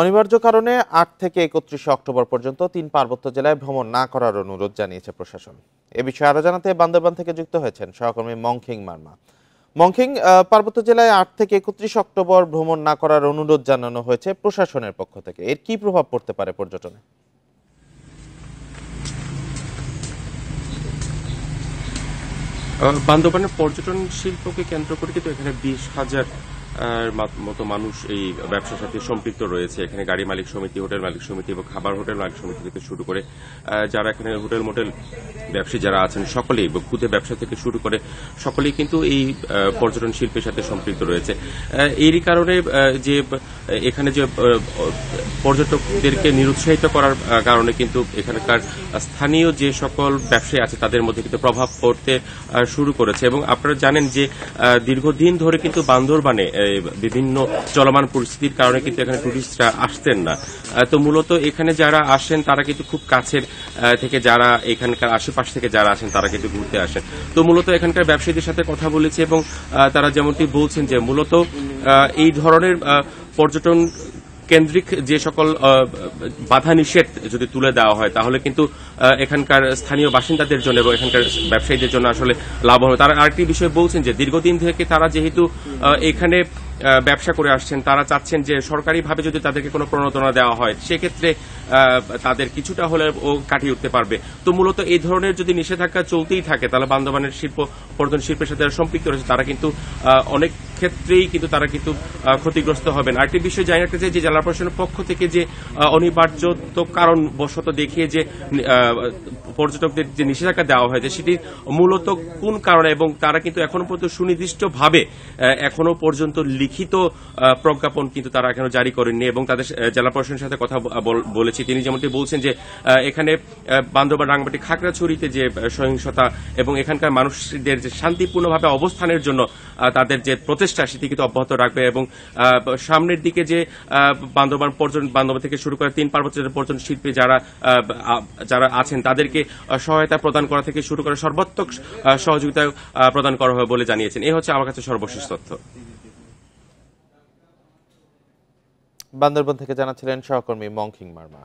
অনিবার্য কারণে আট থেকে একত্রিশে অক্টোবর পর্যন্ত তিন পার্বত্য জেলায় ভ্রমণ না করার অনুরোধ জানিয়েছে প্রশাসন এ বিষয়ে আরও জানাতে বান্দরবান থেকে যুক্ত হয়েছেন সহকর্মী মংখিং মার্মা মংখিং পার্বত্য জেলায় আট থেকে একত্রিশ অক্টোবর ভ্রমণ না করার অনুরোধ জানানো হয়েছে প্রশাসনের পক্ষ থেকে এর কি প্রভাব পড়তে পারে পর্যটনে বান্দরবানের পর্যটন শিল্পকে কেন্দ্র করে কিন্তু এখানে বিশ হাজার মতো মানুষ এই ব্যবসার সাথে সম্পৃক্ত রয়েছে এখানে গাড়ি মালিক সমিতি হোটেল মালিক সমিতি এবং খাবার হোটেল মালিক সমিতি থেকে শুরু করে যারা এখানে হোটেল মোটেল ব্যবসায়ী যারা আছেন সকলেই খুদে ব্যবসা থেকে শুরু করে সকলেই কিন্তু এই পর্যটন শিল্পের সাথে সম্পৃক্ত রয়েছে এরই কারণে যে এখানে যে পর্যটকদেরকে নিরুৎসাহিত করার কারণে কিন্তু এখানকার স্থানীয় যে সকল ব্যবসায়ী আছে তাদের মধ্যে কিন্তু প্রভাব পড়তে শুরু করেছে এবং আপনারা জানেন যে দীর্ঘদিন ধরে কিন্তু বান্দরবানে বিভিন্ন চলমান পরিস্থিতির কারণে কিন্তু এখানে টুরিস্টরা আসতেন না তো মূলত এখানে যারা আসেন তারা কিন্তু খুব কাছের থেকে যারা এখানকার আশেপাশ থেকে যারা আসেন তারা কিন্তু ঘুরতে আসেন তো মূলত এখানকার ব্যবসায়ীদের সাথে কথা বলেছে এবং তারা যেমনটি বলছেন যে মূলত এই ধরনের পর্যটন কেন্দ্রিক যে সকল বাধা নিষেধ যদি তুলে দেওয়া হয় তাহলে কিন্তু এখানকার স্থানীয় বাসিন্দাদের জন্য এবং এখানকার ব্যবসায়ীদের জন্য আসলে লাভ হবে তারা আরেকটি বিষয় বলছেন যে দীর্ঘদিন থেকে তারা যেহেতু এখানে ব্যবসা করে আসছেন তারা চাচ্ছেন যে সরকারিভাবে যদি তাদেরকে কোনো প্রণোদনা দেওয়া হয় সেক্ষেত্রে তাদের কিছুটা হলে ও কাটিয়ে উঠতে পারবে তো মূলত এই ধরনের যদি নিষেধাজ্ঞা চলতেই থাকে তাহলে বান্দবানের শিল্প পর্যটন শিল্পের সাথে সম্পৃক্ত রয়েছে তারা কিন্তু অনেক ক্ষেত্রেই কিন্তু তারা কিন্তু ক্ষতিগ্রস্ত হবেন আরেকটি বিষয় জানি রাখতে চাই যে জেলা প্রশাসনের পক্ষ থেকে যে অনিবার্য কারণ বশত দেখিয়ে যে পর্যটকদের যে নিষেধাজ্ঞা দেওয়া হয়েছে সেটি মূলত কোন কারণে এবং তারা কিন্তু এখনো পর্যন্ত সুনির্দিষ্টভাবে এখনো পর্যন্ত লিখিত প্রজ্ঞাপন কিন্তু তারা এখনো জারি করেননি এবং তাদের জেলা প্রশাসনের সাথে কথা বলে রয়েছে তিনি যেমনটি বলছেন যে এখানে বান্দরবান রাঙ্গামাটি খাগড়াছড়িতে যে সহিংসতা এবং এখানকার মানুষদের যে শান্তিপূর্ণভাবে অবস্থানের জন্য তাদের যে প্রচেষ্টা সেটি কিন্তু অব্যাহত রাখবে এবং সামনের দিকে যে বান্দরবান পর্যটন বান্দরবান থেকে শুরু করে তিন পার্বত্য পর্যটন শিল্পী যারা যারা আছেন তাদেরকে সহায়তা প্রদান করা থেকে শুরু করে সর্বাত্মক সহযোগিতা প্রদান করা হবে বলে জানিয়েছেন এই হচ্ছে আমার কাছে সর্বশেষ তথ্য বান্দরবন থেকে জানাচ্ছিলেন সহকর্মী মংখিং মার্মা